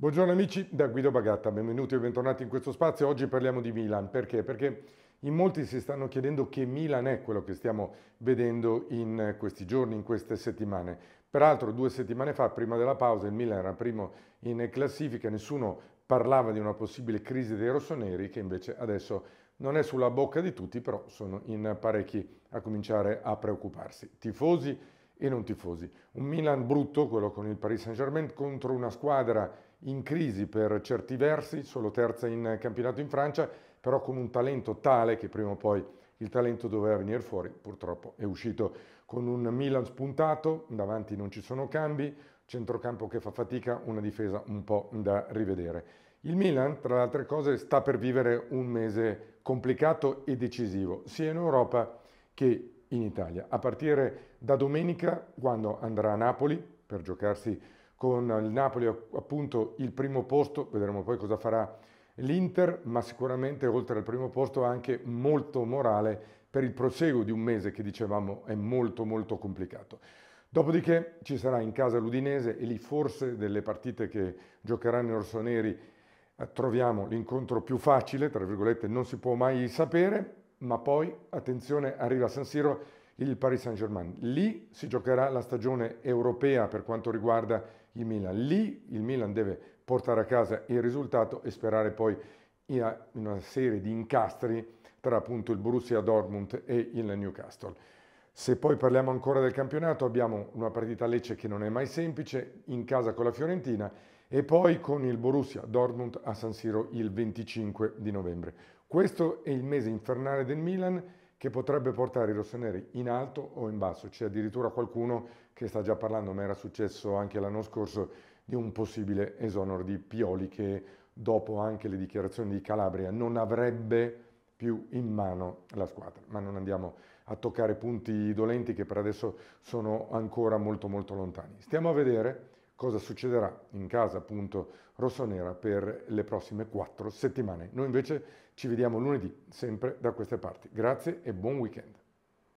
Buongiorno amici da Guido Bagatta, benvenuti e bentornati in questo spazio. Oggi parliamo di Milan, perché? Perché in molti si stanno chiedendo che Milan è quello che stiamo vedendo in questi giorni, in queste settimane. Peraltro due settimane fa, prima della pausa, il Milan era primo in classifica, nessuno parlava di una possibile crisi dei rossoneri che invece adesso non è sulla bocca di tutti, però sono in parecchi a cominciare a preoccuparsi. Tifosi e non tifosi. Un Milan brutto, quello con il Paris Saint-Germain, contro una squadra in crisi per certi versi, solo terza in campionato in Francia, però con un talento tale che prima o poi il talento doveva venire fuori, purtroppo è uscito con un Milan spuntato, davanti non ci sono cambi, centrocampo che fa fatica, una difesa un po' da rivedere. Il Milan, tra le altre cose, sta per vivere un mese complicato e decisivo, sia in Europa che in Italia, a partire da domenica quando andrà a Napoli per giocarsi con il Napoli appunto il primo posto, vedremo poi cosa farà l'Inter, ma sicuramente oltre al primo posto anche molto morale per il proseguo di un mese che dicevamo è molto molto complicato. Dopodiché ci sarà in casa l'Udinese e lì forse delle partite che giocheranno i rossoneri eh, troviamo l'incontro più facile, tra virgolette non si può mai sapere, ma poi, attenzione, arriva a San Siro il Paris Saint-Germain. Lì si giocherà la stagione europea per quanto riguarda il Milan. Lì il Milan deve portare a casa il risultato e sperare poi in una serie di incastri tra appunto il Borussia Dortmund e il Newcastle. Se poi parliamo ancora del campionato, abbiamo una partita a Lecce che non è mai semplice, in casa con la Fiorentina e poi con il Borussia Dortmund a San Siro il 25 di novembre. Questo è il mese infernale del Milan che potrebbe portare i rossoneri in alto o in basso. C'è addirittura qualcuno che sta già parlando, ma era successo anche l'anno scorso, di un possibile esonero di Pioli che dopo anche le dichiarazioni di Calabria non avrebbe più in mano la squadra. Ma non andiamo a toccare punti dolenti che per adesso sono ancora molto molto lontani. Stiamo a vedere cosa succederà in casa appunto rossonera per le prossime quattro settimane. Noi invece ci vediamo lunedì sempre da queste parti. Grazie e buon weekend.